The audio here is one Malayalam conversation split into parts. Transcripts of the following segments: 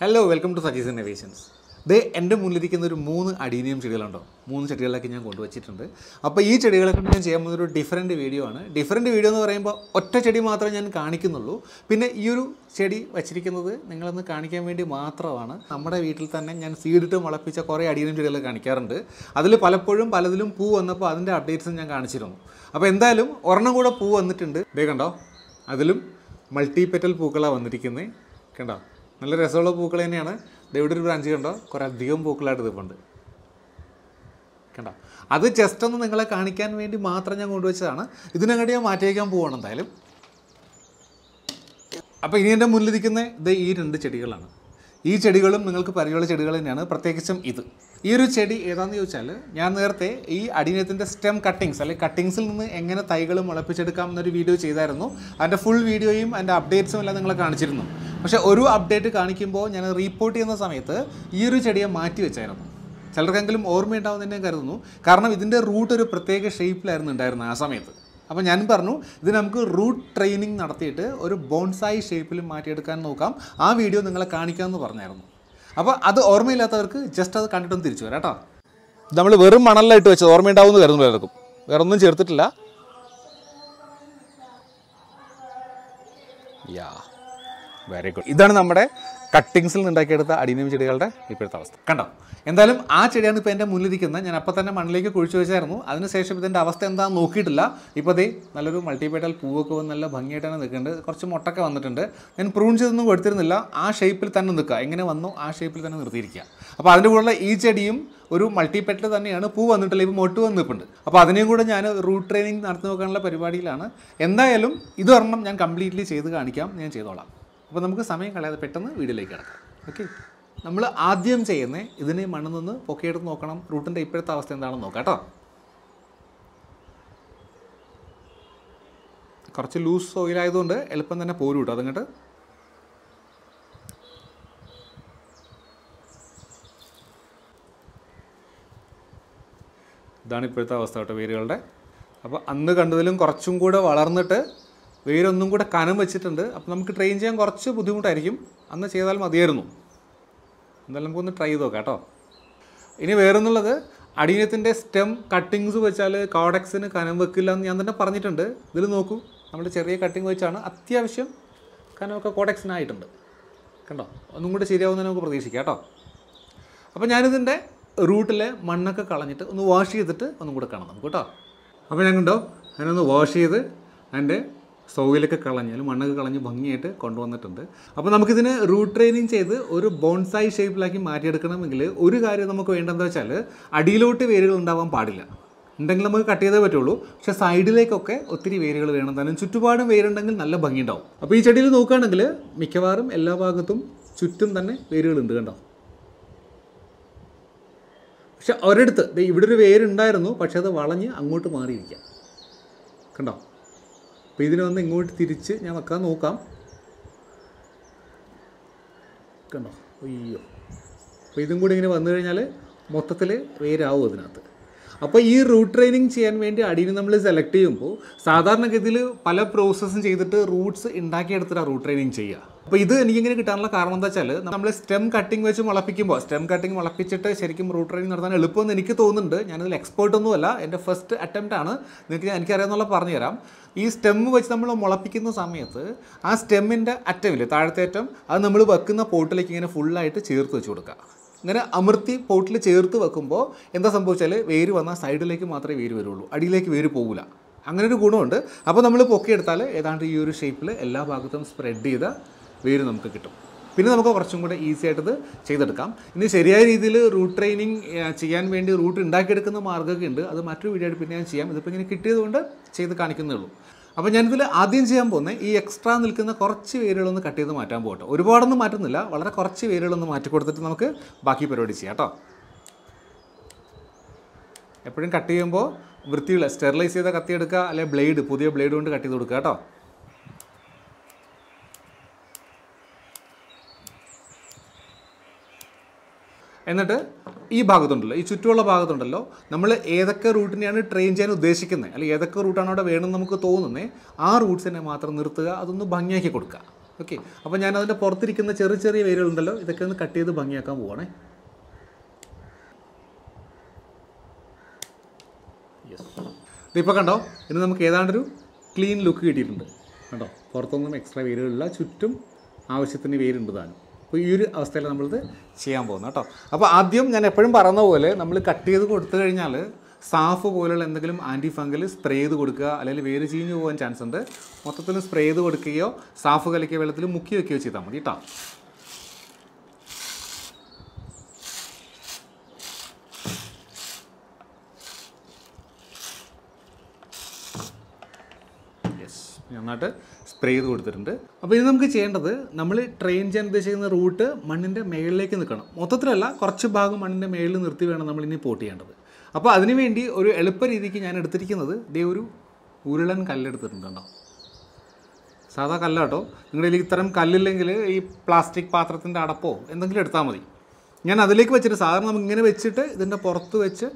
hello welcome to Saji's innovations ദേ എൻ്റെ മുന്നിലിരിക്കുന്ന ഒരു മൂന്ന് അടീനിയം ചെടികളുണ്ടോ മൂന്ന് ചെടികളൊക്കെ ഞാൻ കൊണ്ടുവച്ചിട്ടുണ്ട് അപ്പോൾ ഈ ചെടികളെ കൊണ്ട് ഞാൻ ചെയ്യാൻ പോകുന്ന ഒരു ഡിഫറെൻറ്റ് വീഡിയോ ആണ് ഡിഫറെൻറ്റ് വീഡിയോ എന്ന് പറയുമ്പോൾ ഒറ്റ ചെടി മാത്രമേ ഞാൻ കാണിക്കുന്നുള്ളൂ പിന്നെ ഈ ഒരു ചെടി വച്ചിരിക്കുന്നത് നിങ്ങളൊന്ന് കാണിക്കാൻ വേണ്ടി മാത്രമാണ് നമ്മുടെ വീട്ടിൽ തന്നെ ഞാൻ സീഡിട്ട് മുളപ്പിച്ച കുറേ അടീനിയം ചെടികൾ കാണിക്കാറുണ്ട് അതിൽ പലപ്പോഴും പലതിലും പൂ വന്നപ്പോൾ അതിൻ്റെ അപ്ഡേറ്റ്സും ഞാൻ കാണിച്ചിരുന്നു അപ്പോൾ എന്തായാലും ഒരെണ്ണം കൂടെ പൂ വന്നിട്ടുണ്ട് ദേ കണ്ടോ അതിലും മൾട്ടി പെറ്റൽ പൂക്കളാണ് വന്നിരിക്കുന്നത് കണ്ടോ നല്ല രസമുള്ള പൂക്കൾ തന്നെയാണ് ഇവിടെ ഒരു ബ്രാഞ്ച് കണ്ടോ കുറേ അധികം പൂക്കളായിട്ട് നിൽപ്പുണ്ട് കണ്ടോ അത് ജസ്റ്റ് ഒന്ന് നിങ്ങളെ കാണിക്കാൻ വേണ്ടി മാത്രം ഞാൻ കൊണ്ടുവച്ചതാണ് ഇതിനങ്ങോട്ട് ഞാൻ മാറ്റിയേക്കാൻ പോവാണ് എന്തായാലും അപ്പോൾ ഇനി എൻ്റെ മുന്നിലിരിക്കുന്ന ഇത് ഈ രണ്ട് ചെടികളാണ് ഈ ചെടികളും നിങ്ങൾക്ക് പരിചയമുള്ള ചെടികൾ തന്നെയാണ് പ്രത്യേകിച്ചും ഇത് ഈ ഒരു ചെടി ഏതാണെന്ന് ചോദിച്ചാൽ ഞാൻ നേരത്തെ ഈ അടിനത്തിൻ്റെ സ്റ്റെം കട്ടിങ്സ് അല്ലെങ്കിൽ കട്ടിങ്സിൽ നിന്ന് എങ്ങനെ തൈകൾ മുളപ്പിച്ചെടുക്കാം എന്നൊരു വീഡിയോ ചെയ്തായിരുന്നു അതിൻ്റെ ഫുൾ വീഡിയോയും അതിൻ്റെ അപ്ഡേറ്റ്സും എല്ലാം നിങ്ങളെ കാണിച്ചിരുന്നു പക്ഷേ ഒരു അപ്ഡേറ്റ് കാണിക്കുമ്പോൾ ഞാൻ റിപ്പോർട്ട് ചെയ്യുന്ന സമയത്ത് ഈ ഒരു ചെടിയെ മാറ്റി വെച്ചായിരുന്നു ചിലർക്കെങ്കിലും ഓർമ്മയുണ്ടാവും കരുതുന്നു കാരണം ഇതിൻ്റെ റൂട്ട് ഒരു പ്രത്യേക ഷേപ്പിലായിരുന്നു ഉണ്ടായിരുന്നത് ആ സമയത്ത് അപ്പോൾ ഞാൻ പറഞ്ഞു ഇത് നമുക്ക് റൂട്ട് ട്രെയിനിങ് നടത്തിയിട്ട് ഒരു ബോൺസായി ഷേപ്പിൽ മാറ്റിയെടുക്കാൻ നോക്കാം ആ വീഡിയോ നിങ്ങളെ കാണിക്കാമെന്ന് പറഞ്ഞായിരുന്നു അപ്പോൾ അത് ഓർമ്മയില്ലാത്തവർക്ക് ജസ്റ്റ് അത് കണ്ടിട്ടൊന്ന് തിരിച്ചു വരാം കേട്ടോ നമ്മൾ വെറും മണലിലായിട്ട് വെച്ചത് ഓർമ്മയുണ്ടാവുമെന്ന് കരുതുന്നു പലർക്കും വേറെ ഒന്നും ചേർത്തിട്ടില്ല യാ വെരി ഗുഡ് ഇതാണ് നമ്മുടെ കട്ടിങ്സിൽ നിന്നുണ്ടാക്കിയെടുത്ത അടിനിയം ചെടികളുടെ ഇപ്പോഴത്തെ അവസ്ഥ കണ്ടോ എന്തായാലും ആ ചെടിയാണ് ഇപ്പോൾ എൻ്റെ മുന്നിലിരിക്കുന്നത് ഞാൻ അപ്പോൾ തന്നെ മണ്ണിലേക്ക് കുഴിച്ചു വെച്ചായിരുന്നു അതിനുശേഷം ഇതിൻ്റെ അവസ്ഥ എന്താണെന്ന് നോക്കിയിട്ടില്ല ഇപ്പോൾ ഇതേ നല്ലൊരു മൾട്ടിപേറ്റൽ പൂവൊക്കെ വന്ന് നല്ല ഭംഗിയായിട്ടാണ് നിൽക്കുന്നത് കുറച്ച് മുട്ടൊക്കെ വന്നിട്ടുണ്ട് ഞാൻ പ്രൂൺ ചെയ്തൊന്നും കൊടുത്തിരുന്നില്ല ആ ഷേപ്പിൽ തന്നെ നിൽക്കുക എങ്ങനെ വന്നു ആ ഷേപ്പിൽ തന്നെ നിർത്തിയിരിക്കുക അപ്പോൾ അതിൻ്റെ കൂടെയുള്ള ഈ ചെടിയും ഒരു മൾട്ടിപെറ്റിൽ തന്നെയാണ് പൂ വന്നിട്ടില്ല ഇപ്പോൾ മൊട്ട് വന്ന് നിൽപ്പുണ്ട് അപ്പോൾ അതിനെയും കൂടെ ഞാൻ റൂട്ട് ട്രെയിനിങ് നടത്തി നോക്കാനുള്ള പരിപാടിയിലാണ് എന്തായാലും ഇതൊരെണ്ണം ഞാൻ കംപ്ലീറ്റ്ലി ചെയ്ത് കാണിക്കാം ഞാൻ ചെയ്തോളാം അപ്പോൾ നമുക്ക് സമയം കളയാതെ പെട്ടെന്ന് വീഡിയോയിലേക്ക് കിടക്കാം ഓക്കെ നമ്മൾ ആദ്യം ചെയ്യുന്നത് ഇതിനെ മണ്ണിൽ നിന്ന് പൊക്കിയെടുത്ത് നോക്കണം റൂട്ടിൻ്റെ ഇപ്പോഴത്തെ അവസ്ഥ എന്താണെന്ന് നോക്കാം കേട്ടോ കുറച്ച് ലൂസ് ഓയിലായതുകൊണ്ട് എളുപ്പം തന്നെ പോരും കേട്ടോ അതങ്ങോട്ട് ഇതാണ് ഇപ്പോഴത്തെ അവസ്ഥ കേട്ടോ വേരുകളുടെ അപ്പോൾ അന്ന് കണ്ടതിലും കുറച്ചും കൂടെ വളർന്നിട്ട് വേരൊന്നും കൂടെ കനം വെച്ചിട്ടുണ്ട് അപ്പോൾ നമുക്ക് ട്രെയിൻ ചെയ്യാൻ കുറച്ച് ബുദ്ധിമുട്ടായിരിക്കും അന്ന് ചെയ്താൽ മതിയായിരുന്നു എന്തായാലും നമുക്കൊന്ന് ട്രൈ ചെയ്ത് നോക്കാം കേട്ടോ ഇനി വേറൊന്നുള്ളത് അടിയനത്തിൻ്റെ സ്റ്റെം കട്ടിങ്സ് വെച്ചാൽ കോഡക്സിന് കനം വെക്കില്ല എന്ന് ഞാൻ തന്നെ പറഞ്ഞിട്ടുണ്ട് ഇതിൽ നോക്കൂ നമ്മൾ ചെറിയ കട്ടിങ് വെച്ചാണ് അത്യാവശ്യം കനമൊക്കെ കോഡക്സിനായിട്ടുണ്ട് കണ്ടോ ഒന്നും കൂടി ശരിയാവുന്നതിന് നമുക്ക് പ്രതീക്ഷിക്കാം കേട്ടോ അപ്പോൾ ഞാനിതിൻ്റെ റൂട്ടിലെ മണ്ണൊക്കെ കളഞ്ഞിട്ട് ഒന്ന് വാഷ് ചെയ്തിട്ട് ഒന്നും കൂടെ കാണാം നമുക്ക് കേട്ടോ അപ്പോൾ ഞാൻ കണ്ടോ ഞാനൊന്ന് വാഷ് ചെയ്ത് അതിൻ്റെ സോയിലൊക്കെ കളഞ്ഞ് മണ്ണൊക്കെ കളഞ്ഞ് ഭംഗിയായിട്ട് കൊണ്ടുവന്നിട്ടുണ്ട് അപ്പോൾ നമുക്കിതിന് റൂട്ട് ട്രെയിനിങ് ചെയ്ത് ഒരു ബോൺസായി ഷേപ്പിലാക്കി മാറ്റിയെടുക്കണമെങ്കിൽ ഒരു കാര്യം നമുക്ക് വേണ്ടതെന്ന് വെച്ചാൽ അടിയിലോട്ട് വേരുകൾ ഉണ്ടാവാൻ പാടില്ല ഉണ്ടെങ്കിൽ നമുക്ക് കട്ട് ചെയ്തേ പറ്റുള്ളൂ പക്ഷെ സൈഡിലേക്കൊക്കെ ഒത്തിരി വേരുകൾ വേണം തന്നെ ചുറ്റുപാടും വേരുണ്ടെങ്കിൽ നല്ല ഭംഗി ഉണ്ടാവും അപ്പോൾ ഈ ചെടിയിൽ നോക്കുകയാണെങ്കിൽ മിക്കവാറും എല്ലാ ഭാഗത്തും ചുറ്റും തന്നെ വേരുകൾ ഉണ്ട് കണ്ടോ പക്ഷെ ഒരിടത്ത് ഇവിടെ ഒരു വേരുണ്ടായിരുന്നു പക്ഷെ അത് വളഞ്ഞ് അങ്ങോട്ട് മാറിയിരിക്കാം കണ്ടോ അപ്പോൾ ഇതിനൊന്ന് ഇങ്ങോട്ട് തിരിച്ച് ഞാൻ വെക്കാൻ നോക്കാം കണ്ടോ അയ്യോ അപ്പോൾ ഇതും കൂടി ഇങ്ങനെ വന്നു കഴിഞ്ഞാൽ മൊത്തത്തിൽ വേരാവും അതിനകത്ത് അപ്പോൾ ഈ റൂട്ട് ട്രെയിനിങ് ചെയ്യാൻ വേണ്ടി അടിയിൽ നമ്മൾ സെലക്ട് ചെയ്യുമ്പോൾ സാധാരണഗതിയിൽ പല പ്രോസസ്സും ചെയ്തിട്ട് റൂട്ട്സ് ഉണ്ടാക്കിയെടുത്തിട്ടാണ് റൂട്ട് ട്രെയിനിങ് ചെയ്യുക അപ്പോൾ ഇത് എനിക്കിങ്ങനെ കിട്ടാനുള്ള കാരണം എന്താ വെച്ചാൽ നമ്മൾ സ്റ്റെം കട്ടിംഗ് വെച്ച് മുളപ്പിക്കുമ്പോൾ സ്റ്റെം കട്ടിംഗ് മുളപ്പിച്ചിട്ട് ശരിക്കും റൂട്ട് ട്രെയിനിങ് നടത്താൻ എളുപ്പമെന്ന് എനിക്ക് തോന്നുന്നുണ്ട് ഞാനതിൽ ഒന്നുമല്ല എൻ്റെ ഫസ്റ്റ് അറ്റംപ്റ്റ് ആണ് നിങ്ങൾക്ക് ഞാൻ എനിക്കറിയാമെന്നുള്ള പറഞ്ഞുതരാം ഈ സ്റ്റെം വെച്ച് നമ്മൾ മുളപ്പിക്കുന്ന സമയത്ത് ആ സ്റ്റെമ്മിൻ്റെ അറ്റമില്ലേ താഴത്തെ അറ്റം അത് നമ്മൾ വെക്കുന്ന പോട്ടിലേക്ക് ഇങ്ങനെ ഫുള്ളായിട്ട് ചേർത്ത് വെച്ച് കൊടുക്കുക അങ്ങനെ അമർത്തി പോട്ടിൽ ചേർത്ത് വെക്കുമ്പോൾ എന്താ സംഭവിച്ചാൽ വേര് വന്നാൽ സൈഡിലേക്ക് മാത്രമേ വേര് വരുള്ളൂ അടിയിലേക്ക് വേര് പോകില്ല അങ്ങനെ ഒരു ഗുണമുണ്ട് അപ്പോൾ നമ്മൾ പൊക്കിയെടുത്താൽ ഏതാണ്ട് ഈ ഒരു ഷേപ്പിൽ എല്ലാ ഭാഗത്തും സ്പ്രെഡ് ചെയ്ത് വേര് നമുക്ക് കിട്ടും പിന്നെ നമുക്ക് കുറച്ചും കൂടെ ഈസി ആയിട്ടത് ചെയ്തെടുക്കാം ഇനി ശരിയായ രീതിയിൽ റൂട്ട് ട്രെയിനിങ് ചെയ്യാൻ വേണ്ടി റൂട്ട് ഉണ്ടാക്കിയെടുക്കുന്ന മാർഗ്ഗമൊക്കെ ഉണ്ട് അത് മറ്റൊരു വീഡിയോ ആയിട്ട് പിന്നെ ഞാൻ ചെയ്യാം ഇതിപ്പോൾ ഇങ്ങനെ കിട്ടിയതുകൊണ്ട് ചെയ്ത് കാണിക്കുന്നേ ഉള്ളൂ അപ്പോൾ ഞാനിതിൽ ആദ്യം ചെയ്യാൻ പോകുന്നത് ഈ എക്സ്ട്രാ നിൽക്കുന്ന കുറച്ച് വേരുകളൊന്ന് കട്ട് ചെയ്ത് മാറ്റാൻ പോകട്ടെ ഒരുപാടൊന്നും മാറ്റുന്നില്ല വളരെ കുറച്ച് വേരുകളൊന്ന് മാറ്റി കൊടുത്തിട്ട് നമുക്ക് ബാക്കി പരിപാടി ചെയ്യാം കേട്ടോ എപ്പോഴും കട്ട് ചെയ്യുമ്പോൾ വൃത്തിയുള്ള സ്റ്റെറിലൈസ് ചെയ്ത കത്തി എടുക്കുക അല്ലെങ്കിൽ ബ്ലേഡ് പുതിയ ബ്ലേഡ് കൊണ്ട് കട്ട് ചെയ്ത് കൊടുക്കുക കേട്ടോ എന്നിട്ട് ഈ ഭാഗത്തുണ്ടല്ലോ ഈ ചുറ്റുമുള്ള ഭാഗത്തുണ്ടല്ലോ നമ്മൾ ഏതൊക്കെ റൂട്ടിനെയാണ് ട്രെയിൻ ചെയ്യാൻ ഉദ്ദേശിക്കുന്നത് അല്ലെങ്കിൽ ഏതൊക്കെ റൂട്ടാണ് അവിടെ വേണമെന്ന് നമുക്ക് തോന്നുന്നത് ആ റൂട്ട്സിനെ മാത്രം നിർത്തുക അതൊന്ന് ഭംഗിയാക്കി കൊടുക്കുക ഓക്കെ അപ്പോൾ ഞാൻ അതിൻ്റെ പുറത്തിരിക്കുന്ന ചെറിയ ചെറിയ വേരുകളുണ്ടല്ലോ ഇതൊക്കെ ഒന്ന് കട്ട് ചെയ്ത് ഭംഗിയാക്കാൻ പോവാണേ ഇപ്പോൾ കണ്ടോ ഇനി നമുക്ക് ഏതാണ്ടൊരു ക്ലീൻ ലുക്ക് കിട്ടിയിട്ടുണ്ട് കണ്ടോ പുറത്തൊന്നും എക്സ്ട്രാ വേരുകളില്ല ചുറ്റും ആവശ്യത്തിന് വേരുണ്ട് താനും അപ്പോൾ ഈ ഒരു അവസ്ഥയിൽ നമ്മളിത് ചെയ്യാൻ പോകുന്നത് കേട്ടോ അപ്പോൾ ആദ്യം ഞാൻ എപ്പോഴും പറയുന്ന പോലെ നമ്മൾ കട്ട് ചെയ്ത് കൊടുത്തു കഴിഞ്ഞാൽ സാഫ് പോലെയുള്ള എന്തെങ്കിലും ആൻറ്റി ഫംഗൽ സ്പ്രേ ചെയ്ത് കൊടുക്കുക അല്ലെങ്കിൽ വേര് ചീഞ്ഞ് പോകാൻ ചാൻസ് ഉണ്ട് മൊത്തത്തിൽ സ്പ്രേ ചെയ്ത് കൊടുക്കുകയോ സാഫ് കലക്കിയ വെള്ളത്തിൽ മുക്കി വയ്ക്കുകയോ ചെയ്താൽ മതി കേട്ടോ നന്നായിട്ട് സ്പ്രേ ചെയ്ത് കൊടുത്തിട്ടുണ്ട് അപ്പോൾ ഇത് നമുക്ക് ചെയ്യേണ്ടത് നമ്മൾ ട്രെയിൻ ചെയ്യാൻ ഉദ്ദേശിക്കുന്ന റൂട്ട് മണ്ണിൻ്റെ മേളിലേക്ക് നിൽക്കണം മൊത്തത്തിലല്ല കുറച്ച് ഭാഗം മണ്ണിൻ്റെ മേളിൽ നിർത്തി വേണം നമ്മൾ ഇനി പോട്ട് ചെയ്യേണ്ടത് അപ്പോൾ അതിനുവേണ്ടി ഒരു എളുപ്പ രീതിക്ക് ഞാൻ എടുത്തിരിക്കുന്നത് ഇതേ ഒരു ഉരുളൻ കല്ലെടുത്തിട്ടുണ്ട് സാധാ കല്ലാട്ടോ നിങ്ങളുടെ ഇത്തരം കല്ലില്ലെങ്കിൽ ഈ പ്ലാസ്റ്റിക് പാത്രത്തിൻ്റെ അടപ്പോ എന്തെങ്കിലും എടുത്താൽ മതി ഞാൻ അതിലേക്ക് വെച്ചിട്ട് സാധാരണ നമുക്ക് ഇങ്ങനെ വെച്ചിട്ട് ഇതിൻ്റെ പുറത്ത് വെച്ച്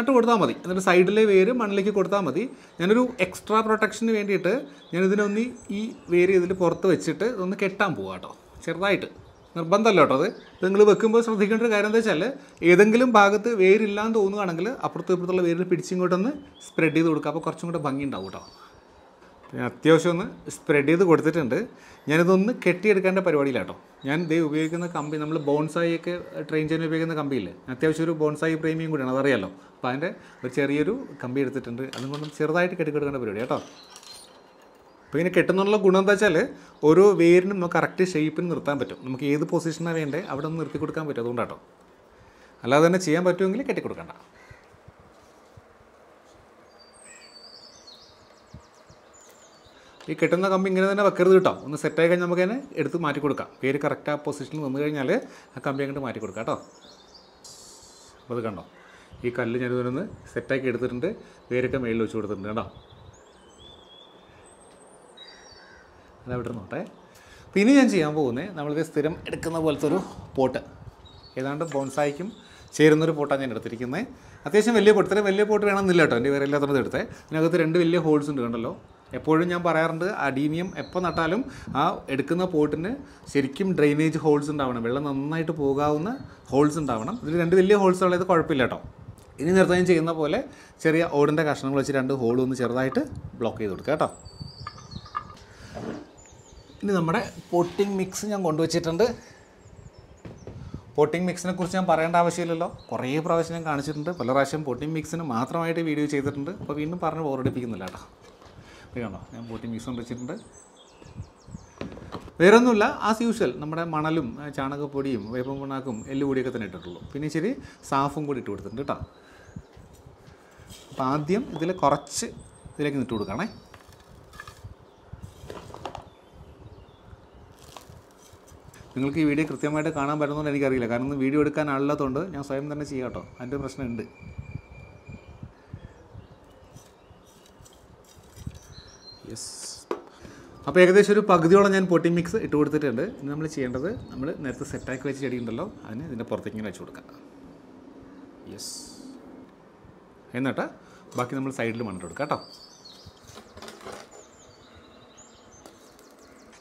നട്ട് കൊടുത്താൽ മതി എന്നിട്ട് സൈഡിലെ വേര് മണ്ണിലേക്ക് കൊടുത്താൽ മതി ഞാനൊരു എക്സ്ട്രാ പ്രൊട്ടക്ഷന് വേണ്ടിയിട്ട് ഞാൻ ഇതിനൊന്ന് ഈ വേര് ഇതിൽ പുറത്ത് വെച്ചിട്ട് ഇതൊന്ന് കെട്ടാൻ പോവാം കേട്ടോ ചെറുതായിട്ട് നിർബന്ധമല്ല കേട്ടോ അത് നിങ്ങൾ വെക്കുമ്പോൾ ശ്രദ്ധിക്കേണ്ട ഒരു കാര്യം എന്താ വെച്ചാൽ ഏതെങ്കിലും ഭാഗത്ത് വേരില്ലാന്ന് തോന്നുകയാണെങ്കിൽ അപ്പുറത്തും ഇപ്പുറത്തുള്ള വേരിൽ പിടിച്ചിങ്ങോട്ടൊന്ന് സ്പ്രെഡ് ചെയ്ത് കൊടുക്കുക അപ്പോൾ കുറച്ചും കൂടെ ഭംഗി ഉണ്ടാവും കേട്ടോ ഞാൻ അത്യാവശ്യം ഒന്ന് സ്പ്രെഡ് ചെയ്ത് കൊടുത്തിട്ടുണ്ട് ഞാനിതൊന്ന് കെട്ടിയെടുക്കേണ്ട പരിപാടിയിലാട്ടോ ഞാൻ ഇതേ ഉപയോഗിക്കുന്ന കമ്പി നമ്മൾ ബോൺസായി ഒക്കെ ട്രെയിൻ ചെയ്യാൻ ഉപയോഗിക്കുന്ന കമ്പിയില്ലേ അത്യാവശ്യം ഒരു ബോൺസായി പ്രേമിയും കൂടിയാണ് അതറിയാലോ അപ്പോൾ അതിൻ്റെ ഒരു ചെറിയൊരു കമ്പി എടുത്തിട്ടുണ്ട് അതുകൊണ്ട് ചെറുതായിട്ട് കെട്ടിക്കെടുക്കേണ്ട പരിപാടി കേട്ടോ അപ്പോൾ ഇങ്ങനെ കെട്ടുന്നുള്ള ഗുണം എന്താ വെച്ചാൽ ഓരോ വേരിനും നമുക്ക് കറക്റ്റ് ഷേപ്പിന് നിർത്താൻ പറ്റും നമുക്ക് ഏത് പൊസിഷനാണ് വേണ്ടത് അവിടെ നിന്ന് നിർത്തി കൊടുക്കാൻ പറ്റും അതുകൊണ്ടാട്ടോ അല്ലാതെ തന്നെ ചെയ്യാൻ പറ്റുമെങ്കിൽ കെട്ടിക്കൊടുക്കണ്ട ഈ കെട്ടുന്ന കമ്പി ഇങ്ങനെ തന്നെ വെക്കരുത് കേട്ടോ ഒന്ന് സെറ്റായി കഴിഞ്ഞാൽ നമുക്ക് തന്നെ എടുത്ത് മാറ്റി കൊടുക്കാം പേര് കറക്റ്റ് ആ പൊസിഷനിൽ വന്നു കഴിഞ്ഞാൽ ആ കമ്പി അങ്ങോട്ട് മാറ്റി കൊടുക്കാം കേട്ടോ അപ്പോൾ അത് കണ്ടോ ഈ കല്ല് ഞാൻ ഇതൊന്ന് സെറ്റാക്കി എടുത്തിട്ടുണ്ട് വേരൊക്കെ മേളിൽ വെച്ച് കൊടുത്തിട്ടുണ്ട് കേട്ടോ അതവിടെ നോട്ടെ പിന്നെ ഞാൻ ചെയ്യാൻ പോകുന്നത് നമ്മളിത് സ്ഥിരം എടുക്കുന്ന പോലത്തെ ഒരു പോട്ട് ഏതാണ്ട് ബോൺസായിക്കും ചേരുന്നൊരു പോട്ടാണ് ഞാൻ എടുത്തിരിക്കുന്നത് അത്യാവശ്യം വലിയ പോട്ട് ഇത്ര വലിയ പോട്ട് വേണമെന്നില്ല കേട്ടോ എൻ്റെ വേറെ എല്ലാത്തരത്തും എടുത്തേ ഇതിനകത്ത് രണ്ട് വലിയ ഹോൾസ് ഉണ്ട് കണ്ടല്ലോ എപ്പോഴും ഞാൻ പറയാറുണ്ട് അഡീനിയം എപ്പോൾ നട്ടാലും ആ എടുക്കുന്ന പോട്ടിന് ശരിക്കും ഡ്രെയിനേജ് ഹോൾസ് ഉണ്ടാവണം വെള്ളം നന്നായിട്ട് പോകാവുന്ന ഹോൾസ് ഉണ്ടാവണം ഇതിൽ രണ്ട് വലിയ ഹോൾസ് ഉള്ളത് കുഴപ്പമില്ല കേട്ടോ ഇനി നിർത്തനം ചെയ്യുന്ന പോലെ ചെറിയ ഓടിൻ്റെ കഷ്ണങ്ങൾ വെച്ച് രണ്ട് ഹോളും ഒന്ന് ചെറുതായിട്ട് ബ്ലോക്ക് ചെയ്ത് കൊടുക്കുക കേട്ടോ ഇനി നമ്മുടെ പൊട്ടിംഗ് മിക്സ് ഞാൻ കൊണ്ടുവച്ചിട്ടുണ്ട് പോട്ടിംഗ് മിക്സിനെ കുറിച്ച് ഞാൻ പറയേണ്ട ആവശ്യമില്ലല്ലോ കുറേ പ്രാവശ്യം ഞാൻ കാണിച്ചിട്ടുണ്ട് പല പ്രാവശ്യം പോട്ടിംഗ് മിക്സിന് മാത്രമായിട്ട് വീഡിയോ ചെയ്തിട്ടുണ്ട് അപ്പോൾ വീണ്ടും പറഞ്ഞ് ബോറടിപ്പിക്കുന്നില്ല കേട്ടോ ഇത് കണ്ടോ ഞാൻ പൂട്ടി മിക്സ് കൊണ്ട് വെച്ചിട്ടുണ്ട് ഒന്നുമില്ല ആസ് യൂഷ്വൽ നമ്മുടെ മണലും ചാണകപ്പൊടിയും വേപ്പം പുണ്ണാക്കും എല്ലുപൊടിയൊക്കെ തന്നെ ഇട്ടിട്ടുള്ളൂ പിന്നെ ശരി സാഫും കൂടി ഇട്ട് കൊടുത്തിട്ടുണ്ട് കേട്ടോ അപ്പോൾ ആദ്യം ഇതിൽ കുറച്ച് ഇതിലേക്ക് ഇട്ട് കൊടുക്കണേ നിങ്ങൾക്ക് ഈ വീഡിയോ കൃത്യമായിട്ട് കാണാൻ പറ്റുന്നതുകൊണ്ട് എനിക്കറിയില്ല കാരണം വീഡിയോ എടുക്കാൻ അല്ലാത്തതുകൊണ്ട് ഞാൻ സ്വയം തന്നെ ചെയ്യാം കേട്ടോ അതിൻ്റെ പ്രശ്നമുണ്ട് അപ്പോൾ ഏകദേശം ഒരു പകുതിയോളം ഞാൻ പൊട്ടി മിക്സ് ഇട്ട് കൊടുത്തിട്ടുണ്ട് ഇനി നമ്മൾ ചെയ്യേണ്ടത് നമ്മൾ നേരത്തെ സെറ്റാക്കി വെച്ച് ചെടി ഉണ്ടല്ലോ അതിന് ഇതിൻ്റെ പുറത്തേക്ക് ഇങ്ങനെ വെച്ച് കൊടുക്കാം യെസ് എന്നിട്ട് ബാക്കി നമ്മൾ സൈഡിൽ മണ്ണിട്ട് കൊടുക്കാം കേട്ടോ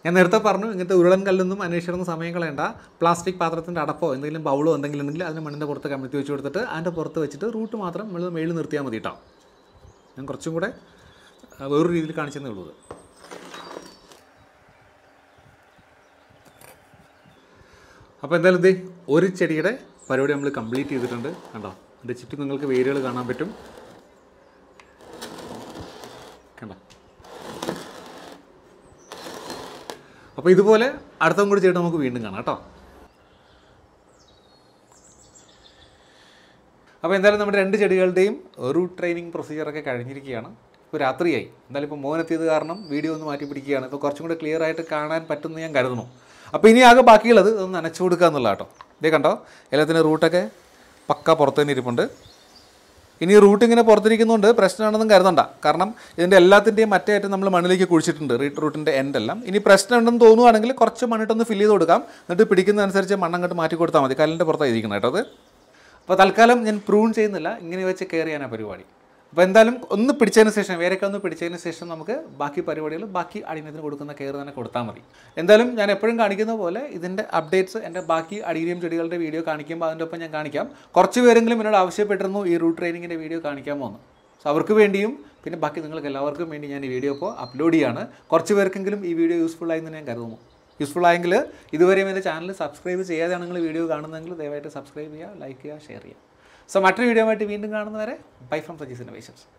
ഞാൻ നേരത്തെ പറഞ്ഞു ഇങ്ങനത്തെ ഉരുളൻ കല്ലൊന്നും അന്വേഷിച്ചിരുന്ന സമയം കളയണ്ട പ്ലാസ്റ്റിക് പാത്രത്തിൻ്റെ അടപ്പോ എന്തെങ്കിലും ബൗളോ എന്തെങ്കിലും ഉണ്ടെങ്കിൽ അതിൻ്റെ മണ്ണിൻ്റെ പുറത്ത് കമിഴ്ത്തി വെച്ച് കൊടുത്തിട്ട് അതിൻ്റെ പുറത്ത് വെച്ചിട്ട് റൂട്ട് മാത്രം നമ്മൾ മേളിൽ നിർത്തിയാൽ മതി കേട്ടോ ഞാൻ കുറച്ചും കൂടെ വേറൊരു രീതിയിൽ കാണിച്ചെന്നേ ഉള്ളൂ അപ്പോൾ എന്തായാലും ഇത് ഒരു ചെടിയുടെ പരിപാടി നമ്മൾ കംപ്ലീറ്റ് ചെയ്തിട്ടുണ്ട് കണ്ടോ അതിൻ്റെ ചുറ്റും നിങ്ങൾക്ക് വേരുകൾ കാണാൻ പറ്റും കണ്ടോ അപ്പോൾ ഇതുപോലെ അടുത്തവും കൂടി ചെയ്തിട്ട് നമുക്ക് വീണ്ടും കാണാം കേട്ടോ അപ്പോൾ എന്തായാലും നമ്മുടെ രണ്ട് ചെടികളുടെയും ഒരു ട്രെയിനിങ് പ്രൊസീജിയറൊക്കെ കഴിഞ്ഞിരിക്കുകയാണ് ഇപ്പോൾ രാത്രിയായി എന്തായാലും ഇപ്പോൾ മോനെത്തിയത് കാരണം വീഡിയോ ഒന്ന് മാറ്റി പിടിക്കുകയാണ് ഇപ്പോൾ കുറച്ചും കൂടെ ക്ലിയർ ആയിട്ട് കാണാൻ പറ്റുമെന്ന് ഞാൻ കരുതുന്നു അപ്പോൾ ഇനി ആകെ ബാക്കിയുള്ളത് ഒന്ന് നനച്ചു കൊടുക്കുക എന്നുള്ള കേട്ടോ ഇതേ കണ്ടോ എല്ലാത്തിൻ്റെ റൂട്ടൊക്കെ പക്ക പുറത്തു തന്നെ ഇരിപ്പുണ്ട് ഇനി റൂട്ട് ഇങ്ങനെ പുറത്തിരിക്കുന്നതുകൊണ്ട് പ്രശ്നമാണെന്നും കരുതണ്ട കാരണം ഇതിൻ്റെ എല്ലാത്തിൻ്റെയും മറ്റേ അറ്റം നമ്മൾ മണ്ണിലേക്ക് കുഴിച്ചിട്ടുണ്ട് റീട്ട് റൂട്ടിൻ്റെ എൻഡെല്ലാം ഇനി പ്രശ്നം ഉണ്ടെന്ന് തോന്നുവാണെങ്കിൽ കുറച്ച് മണ്ണിട്ടൊന്ന് ഫില്ല് ചെയ്ത് കൊടുക്കാം എന്നിട്ട് പിടിക്കുന്നതനുസരിച്ച് മണ്ണങ്ങോട്ട് മാറ്റി കൊടുത്താൽ മതി കല്ലിൻ്റെ പുറത്തായിരിക്കണം കേട്ടോ അത് അപ്പോൾ തൽക്കാലം ഞാൻ പ്രൂൺ ചെയ്യുന്നില്ല ഇങ്ങനെ വെച്ച് കെയർ പരിപാടി അപ്പോൾ എന്തായാലും ഒന്ന് പിടിച്ചതിന് ശേഷം വേരൊക്കെ ഒന്ന് പിടിച്ചതിന് ശേഷം നമുക്ക് ബാക്കി പരിപാടികൾ ബാക്കി അടിയനത്തിന് കൊടുക്കുന്ന കെയർ തന്നെ കൊടുത്താൽ മതി എന്തായാലും ഞാൻ എപ്പോഴും കാണിക്കുന്ന പോലെ ഇതിൻ്റെ അപ്ഡേറ്റ്സ് എൻ്റെ ബാക്കി അടിയിലും ചെടികളുടെ വീഡിയോ കാണിക്കുമ്പോൾ അതിൻ്റെ ഒപ്പം ഞാൻ കാണിക്കാം കുറച്ച് പേരെങ്കിലും എന്നോട് ആവശ്യപ്പെട്ടിരുന്നു ഈ റൂട്ട് ട്രെയിനിങ്ങിൻ്റെ വീഡിയോ കാണിക്കാമോ എന്ന് സോ അവർക്ക് വേണ്ടിയും പിന്നെ ബാക്കി നിങ്ങൾക്ക് എല്ലാവർക്കും വേണ്ടി ഞാൻ ഈ വീഡിയോ ഇപ്പോൾ അപ്ലോഡ് ചെയ്യാണ് കുറച്ച് പേർക്കെങ്കിലും ഈ വീഡിയോ യൂസ്ഫുൾ ആയെന്ന് ഞാൻ കരുതുന്നു യൂസ്ഫുൾ ആയെങ്കിൽ ഇതുവരെയും എൻ്റെ ചാനൽ സബ്സ്ക്രൈബ് ചെയ്യാതെയാണ് നിങ്ങൾ വീഡിയോ കാണുന്നതെങ്കിൽ ദയവായിട്ട് സബ്സ്ക്രൈബ് ചെയ്യുക ലൈക്ക് ചെയ്യുക ഷെയർ ചെയ്യുക സോ മറ്റൊരു വീഡിയോ ആയിട്ട് വീണ്ടും കാണുന്നവരെ ബൈ ഫ്രം സജീസ് ഇന്നോവേഷൻസ്